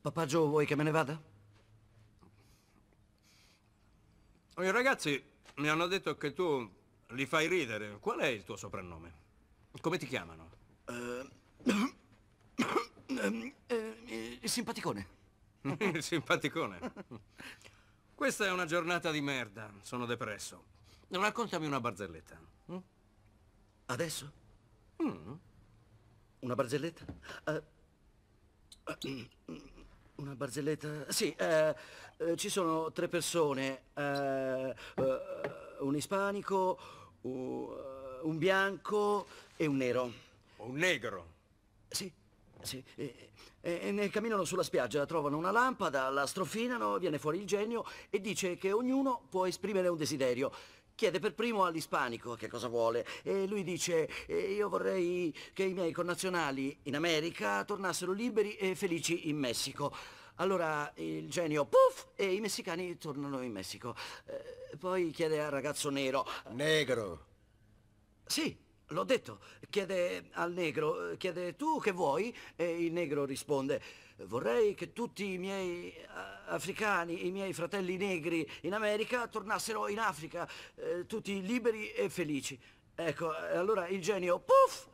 Papà Joe, vuoi che me ne vada? Oh, I ragazzi mi hanno detto che tu li fai ridere. Qual è il tuo soprannome? Come ti chiamano? Uh... il simpaticone. il simpaticone. Questa è una giornata di merda. Sono depresso. Raccontami una barzelletta. Mm? Adesso? Mm. Una barzelletta? Uh... Una barzelletta? Sì, eh, eh, ci sono tre persone, eh, eh un ispanico, un, eh, un bianco e un nero. Un negro? Sì, sì. E, e, e camminano sulla spiaggia, trovano una lampada, la strofinano, viene fuori il genio e dice che ognuno può esprimere un desiderio. Chiede per primo all'ispanico che cosa vuole e lui dice eh, io vorrei che i miei connazionali in America tornassero liberi e felici in Messico. Allora il genio puff e i messicani tornano in Messico. Eh, poi chiede al ragazzo nero... Negro. Sì, L'ho detto, chiede al negro, chiede tu che vuoi? E il negro risponde, vorrei che tutti i miei eh, africani, i miei fratelli negri in America tornassero in Africa, eh, tutti liberi e felici. Ecco, allora il genio, puff!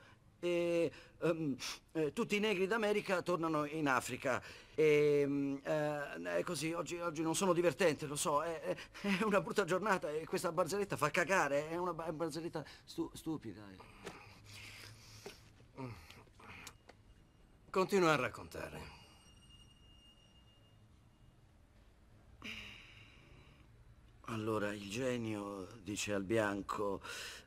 e um, eh, tutti i negri d'America tornano in Africa. E, um, eh, è così, oggi, oggi, non sono divertente, lo so, è, è, è, una brutta giornata e questa barzelletta fa cagare, è una barzelletta stu stupida. Continua a raccontare. Allora il genio dice al bianco...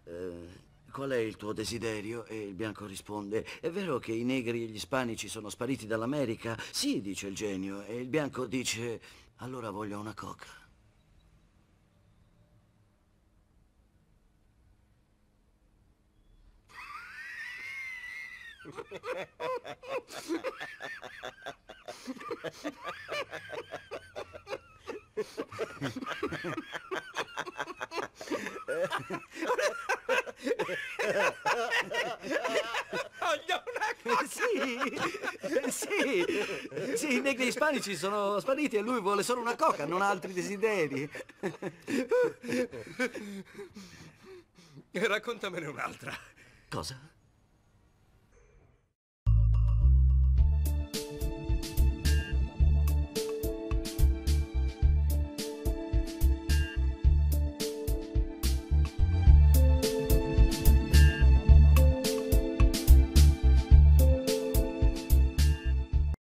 Eh, Qual è il tuo desiderio? E il bianco risponde, è vero che i negri e gli ispanici sono spariti dall'America? Sì, dice il genio. E il bianco dice, allora voglio una coca. Voglio una cosa! Sì, sì, sì, i negri ispanici sono spariti e lui vuole solo una coca, non ha altri desideri. Raccontamene un'altra. Cosa?